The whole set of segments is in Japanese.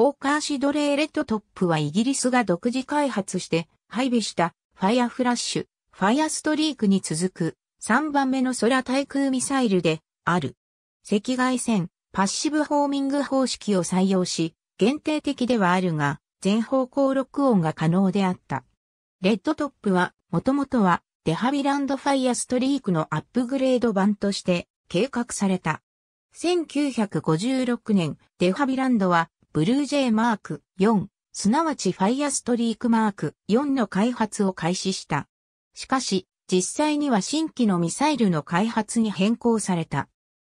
ホーカーシドレーレッドトップはイギリスが独自開発して配備したファイアフラッシュ、ファイアストリークに続く3番目の空対空ミサイルである。赤外線、パッシブホーミング方式を採用し、限定的ではあるが、全方向録音が可能であった。レッドトップは、もともとは、デハビランドファイアストリークのアップグレード版として計画された。1956年、デハビランドはブルージェイマーク4、すなわちファイアストリークマーク4の開発を開始した。しかし、実際には新規のミサイルの開発に変更された。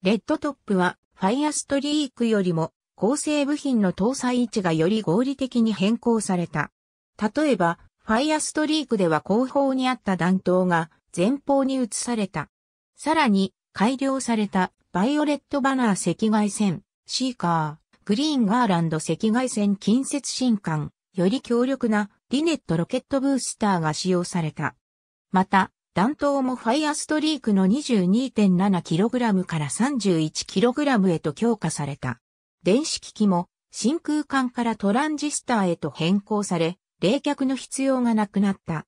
レッドトップは、ファイアストリークよりも、構成部品の搭載位置がより合理的に変更された。例えば、ファイアストリークでは後方にあった弾頭が前方に移された。さらに、改良されたバイオレットバナー赤外線、シーカー、グリーンガーランド赤外線近接新艦、より強力なリネットロケットブースターが使用された。また、弾頭もファイアストリークの 22.7kg から 31kg へと強化された。電子機器も真空管からトランジスターへと変更され、冷却の必要がなくなった。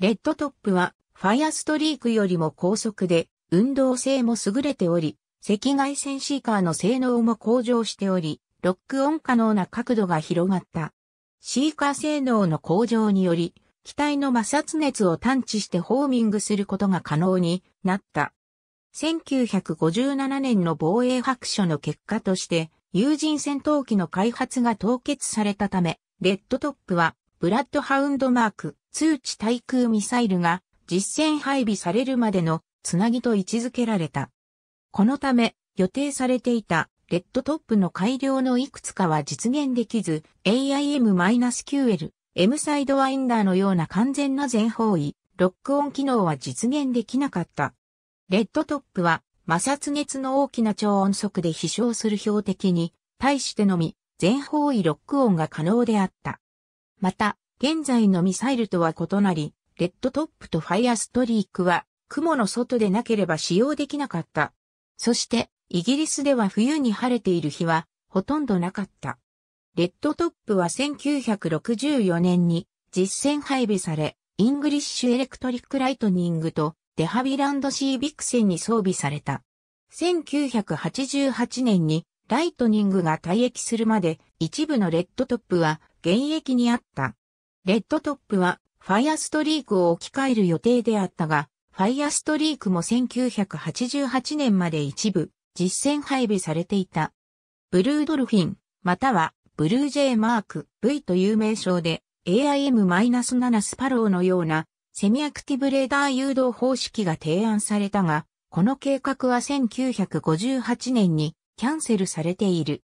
レッドトップはファイアストリークよりも高速で運動性も優れており、赤外線シーカーの性能も向上しており、ロックオン可能な角度が広がった。シーカー性能の向上により、機体の摩擦熱を探知してホーミングすることが可能になった。1957年の防衛白書の結果として、有人戦闘機の開発が凍結されたため、レッドトップは、ブラッドハウンドマーク、通知対空ミサイルが実戦配備されるまでのつなぎと位置づけられた。このため、予定されていたレッドトップの改良のいくつかは実現できず、AIM-QL、M サイドワインダーのような完全な全方位、ロックオン機能は実現できなかった。レッドトップは、摩擦熱の大きな超音速で飛翔する標的に、対してのみ、全方位ロックオンが可能であった。また、現在のミサイルとは異なり、レッドトップとファイアストリークは、雲の外でなければ使用できなかった。そして、イギリスでは冬に晴れている日はほとんどなかった。レッドトップは1964年に実戦配備され、イングリッシュエレクトリックライトニングとデハビランドシービクセンに装備された。1988年にライトニングが退役するまで一部のレッドトップは現役にあった。レッドトップはファイアストリークを置き換える予定であったが、ファイアストリークも1988年まで一部実戦配備されていた。ブルードルフィン、またはブルージェイマーク V という名称で AIM-7 スパローのようなセミアクティブレーダー誘導方式が提案されたが、この計画は1958年にキャンセルされている。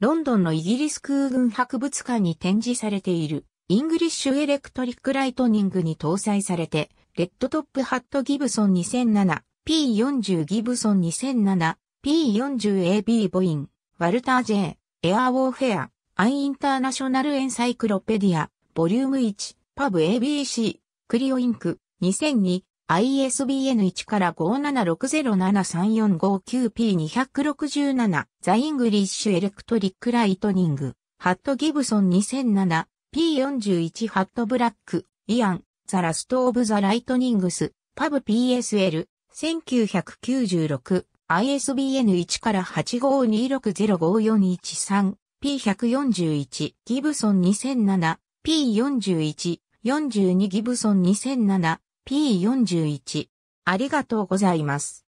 ロンドンのイギリス空軍博物館に展示されているイングリッシュエレクトリックライトニングに搭載されて、レッドトップハットギブソン2007 P40 ギブソン 2007P40AB ボイン、ワルター J、エアーウォーフェア、アイインターナショナルエンサイクロペディア、ボリューム1、パブ ABC、クリオインク、2002、ISBN1 から 576073459P267、ザ・イングリッシュ・エレクトリック・ライトニング、ハット・ギブソン2007、P41 ハット・ブラック、イアン、ザ・ラスト・オブ・ザ・ライトニングス、パブ PSL、1996 ISBN 1から 85260541P141 3ギブソン 2007P41 42ギブソン 2007P41 ありがとうございます。